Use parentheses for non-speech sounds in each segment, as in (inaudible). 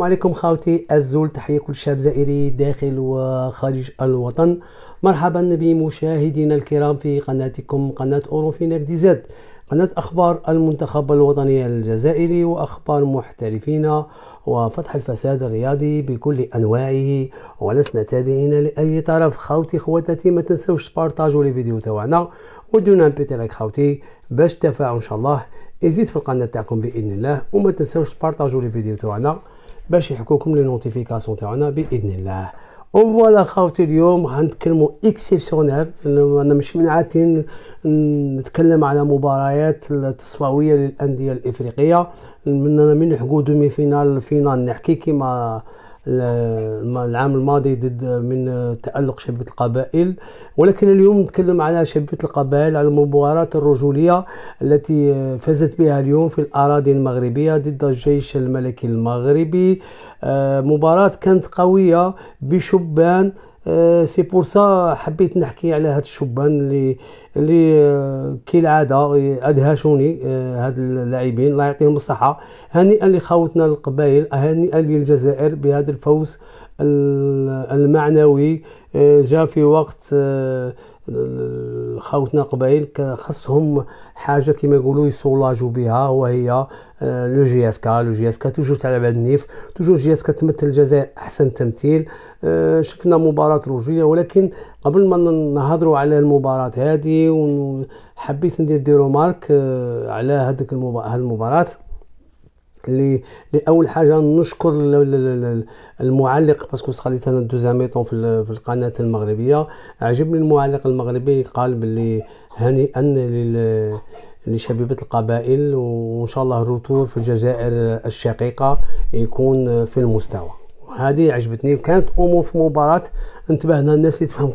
السلام عليكم خاوتي الزول تحية كل شاب زائري داخل وخارج الوطن مرحبا بمشاهدينا الكرام في قناتكم قناة أوروفينا دي زد قناة أخبار المنتخب الوطني الجزائري وأخبار محترفينا وفتح الفساد الرياضي بكل أنواعه ولسنا تابعين لأي طرف خاوتي خواتاتي ما تنسوش تبارطاجوا الفيديو تاعنا ودونا بيتي خاوتي باش تفاعلوا إن شاء الله يزيد في القناة تاعكم بإذن الله وما تنسوش تبارطاجوا الفيديو تاعنا باش يحكوكم لي نوتيفيكاسيون تاعنا باذن الله فوالا خاوتي اليوم غنتكلموا اكسيبسيونيل انا مش من عاتين نتكلم على مباريات التصفاويه للانديه الافريقيه من من نحكو دومي فينال فينال نحكي كيما العام الماضي ضد من تألق شبيبة القبائل ولكن اليوم نتكلم على شبيبة القبائل على المباراة الرجولية التي فازت بها اليوم في الأراضي المغربية ضد الجيش الملكي المغربي آه، مباراة كانت قوية بشبان آه، سي بور سا حبيت نحكي على هاد الشبان اللي اللي آه، العاده ادهشوني آه، هاد اللاعبين الله يعطيهم الصحه هنيئا لخوتنا القبائل هنيئا للجزائر بهذا الفوز المعنوي جاء في وقت خاوتنا قبائل كان خصهم حاجه كما يقولوا يسولاجو بها وهي آه، لو جي اس كا لو جي اس كا توجور تلعب على النيف توجور جي اس كا تمثل الجزائر احسن تمثيل آه، شفنا مباراة روجيه ولكن قبل ما نهضروا على المباراة هذه حبيت ندير دي رومارك آه، على هذيك المباراة لاول حاجه نشكر المعلق باسكو خليت انا دوزامي طون في القناه المغربيه عجبني المعلق المغربي قال باللي هنيئا لشبيبة القبائل وإن شاء الله الروتور في الجزائر الشقيقة يكون في المستوى هذه عجبتني كانت امور في مباراه انتبهنا الناس اللي تفهم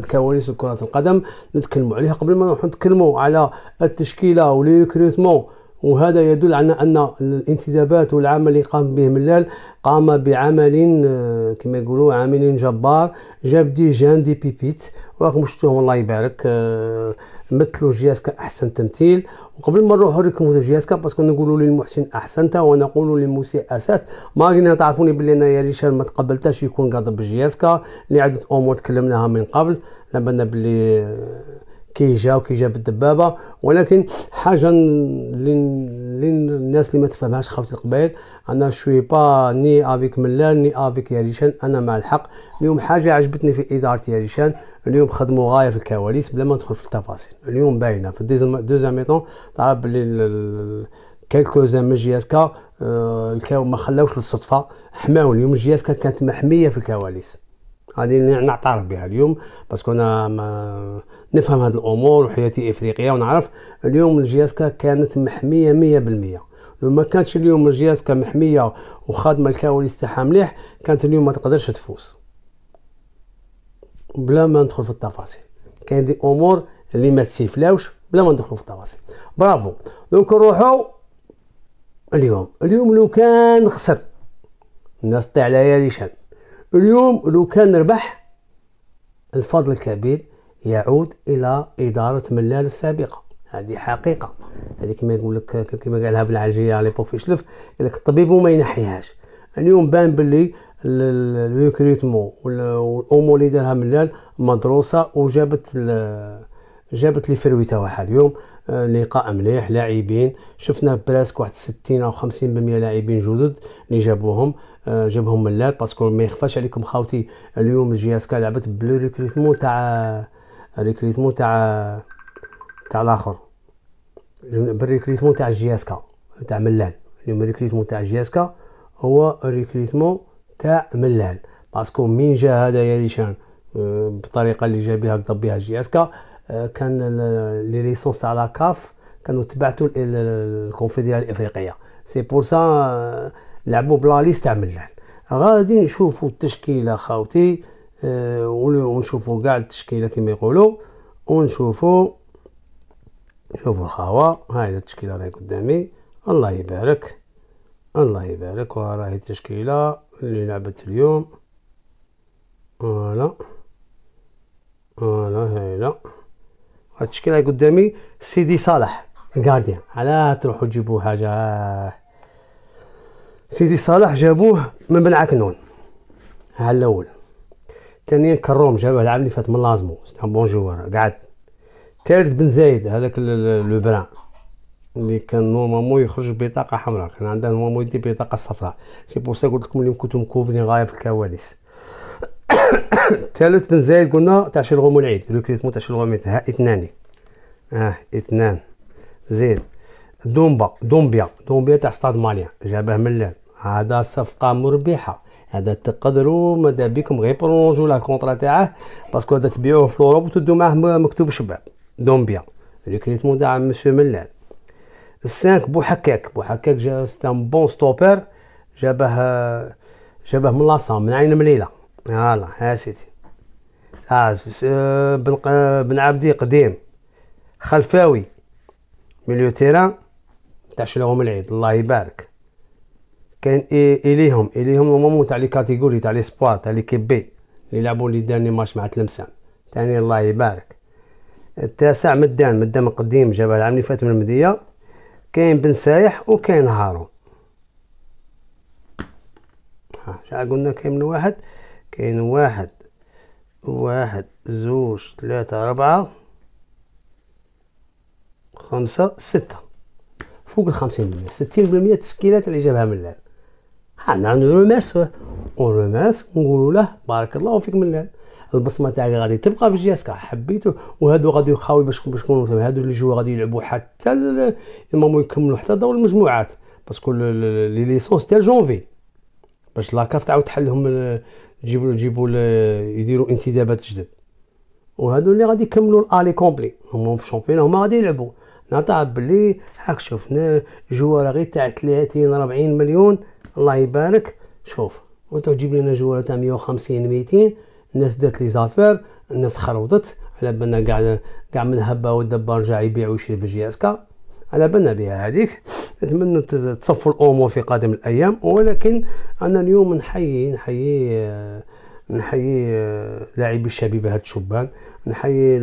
كواليس كره القدم نتكلموا عليها قبل ما نروحوا نتكلموا على التشكيله ولي ريكروتمون وهذا يدل على ان الانتدابات والعمل اللي قام به ملال قام بعمل آه، كما يقولوا عمل جبار جاب دي جان دي بيبيت وراكم شفتوهم الله يبارك آه، مثلوا جياسكا احسن تمثيل وقبل ما نروحوا نوريكم جياسكا باسكو نقولوا للمحسن احسنت ونقول للمسيء اسات ما غير تعرفوني انا انايا ريشار ما تقبلتش يكون غاضب بجياسكا لعده امور تكلمناها من قبل لما بلي آه، كي جا وكي جا بالدبابه ولكن حاجه للناس اللي ما تفهمهاش خاوتي القبائل انا شوي با ني افيك ملان ني افيك ياريشان انا مع الحق اليوم حاجه عجبتني في اداره ياريشان اليوم خدموا غايه في الكواليس بلا ما ندخل في التفاصيل اليوم باينه في دوزيام ميطون تعرف بلي كيلكو زام من جياسكا آه، ما خلاوش للصدفه حماو اليوم جياسكا كانت محميه في الكواليس هذه نعترف بها اليوم باسكو انا ما نفهم هذه الامور وحياتي افريقيه ونعرف اليوم الجياسكا كانت محميه 100% لو ما كانتش اليوم الجياسكا محميه وخادمه الكواليس تاعها مليح كانت اليوم ما تقدرش تفوز بلا ما ندخل في التفاصيل كاين دي امور اللي ما تسيفلاوش بلا ما ندخل في التفاصيل برافو دونك نروحو اليوم اليوم لو كان خسر الناس طيح عليا ريشان اليوم لو كان ربح الفضل الكبير يعود الى اداره ملال السابقه هذه حقيقه هذه كما يقول لك كما قالها بالعجيه على بوك فيشلف قال لك الطبيب وما ينحيهاش اليوم بان باللي الريكروتمون والامور اللي دارها ملال مدروسه وجابت جابت لي فروي تاعها اليوم آه، لقاء مليح لاعبين شفنا براسك واحد 60 او 50% لاعبين جدد اللي جابوهم آه، جابهم من لاب باسكو ما يخفاش عليكم خاوتي اليوم جي اس كي لعبت بلو ريكريتمون تاع ريكريتمون تاع تاع الاخر بالريكريتمون تاع جي اس كي تاع ملال اليوم ريكريتمون تاع جي اس كي هو ريكريتمون تاع ملال باسكو من جا هذا يا ريشان آه، بالطريقه اللي جا بها قضى بها جي اس كي آه، كان لي ليسونس تاع لا كاف كانوا تبعتوا الكونفدراليه الافريقيه سي بور سا لعبوا بلا ليست تاع ملعن غادي نشوفوا التشكيله خاوتي أه ونشوفوا كاع التشكيله كما يقولوا ونشوفوا شوفوا الخاوه هاي التشكيله راهي قدامي الله يبارك الله يبارك وراهي التشكيله اللي لعبت اليوم فوالا فوالا هايلا التشكيله قدامي سيدي صالح الكارديان علاه تروحوا تجيبوا حاجه سيدي صالح جابوه من بن عكنون ها الاول ثانيا كروم جابوه العام اللي فات من لازمو سي بون جوار قعد ثالث بن زايد هذاك لو بران اللي كان نورمالمون يخرج بطاقة حمراء كان عنده نورمالمون يدي بطاقه صفراء سي بور سا قلت لكم اليوم كنتو مكوفني غايه في الكواليس (coughs) ثالث بن زايد قلنا تاع شي الغوم العيد ريكروتمون تاع شي الغوم ها اثنان اه اثنان زيد دومبا دومبيا دومبيا تاع ستاد ماليا جابه من لان هذا صفقه مربحه هذا تقدروا ماذا بكم غير برونجو لا كونترا تاعه باسكو هذا تبيعوه في لوروب وتدو معاه مكتوب شباب دومبيا اللي كريت مدعم مسيو ملال السانك بو حكاك جا سيت ان بون ستوبر جابه جابه من لاصام من عين مليله فوالا ها سيدي آه بن بن عبدي قديم خلفاوي مليو تيران تاع شلوهم العيد الله يبارك كاين اليهم اليهم هما تاع لي كاتيجوري تاع لي سبوار تاع لي كي بي اللي لعبوا لي داني ماتش مع تلمسان ثاني الله يبارك التاسع مدان مدان قديم جابها العام اللي فات من المديه كاين بن سايح وكاين هارون ها شحال قلنا كاين من واحد كاين واحد واحد زوج ثلاثة أربعة خمسة ستة فوق الخمسين بالمية ستين بالمية تشكيلات اللي جابها من اللعب انا نمارسوه ونمارس ونقولوا له بارك الله فيك من الله البصمه تاعك غادي تبقى في جهازك حبيتو وهادو غادي يخاوي باش باش هادو اللي جوا غادي يلعبوا حتى المهم يكملوا حتى دور المجموعات باسكو لي ليسونس تاع جونفي باش لاكاف تعاود تحلهم لهم آه، يجيبوا يجيبوا يديروا انتدابات جدد وهادو اللي غادي يكملوا الالي كومبلي هما في الشامبيون هما غادي يلعبوا نتاع بلي هاك شفنا جوار غير تاع 30 40 مليون الله يبارك شوف وانت تجيب لنا جوله تاع 150 200 الناس دات لي زافير الناس خروضت على بالنا كاع كاع من هبه ودبه رجع يبيع ويشري في جياسكا على بالنا بها هذيك نتمنى تصفوا الامور في قادم الايام ولكن انا اليوم نحيي نحيي نحيي لاعبي الشبيبه هاد الشبان نحيي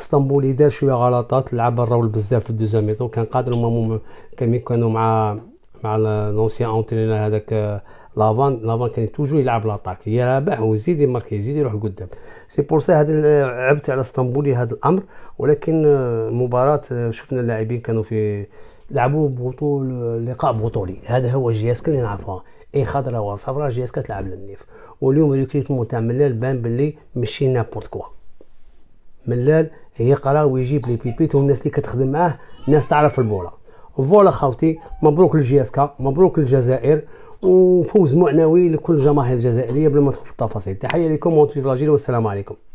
اسطنبول دار شويه غلطات لعب الرول بزاف في الدوزاميتو كان قادر يكونوا مع مع لونسيان اونترينر هذاك آه، لافان لافان كان توجو يلعب لاطاك يرابح وزيد يماركي يزيد يروح لقدام سي بور سا هذا آه، عبت على اسطنبولي هذا الامر ولكن آه، مباراه شفنا اللاعبين كانوا في لعبوا بطول لقاء بطولي هذا هو جياسكا اللي نعرفها اي خضره وصفراء جياسكا تلعب للنيف واليوم ريكروتمون تاع ملال بان باللي ماشي نابورت كوا ملال يقرا ويجيب لي بيبيت والناس اللي كتخدم معاه ناس تعرف البوله فوالا خاوتي مبروك لجي اس كا مبروك للجزائر وفوز معنوي لكل الجماهير الجزائريه بلا ما ندخل في التفاصيل تحيه لكم وانتم في الجزائر والسلام عليكم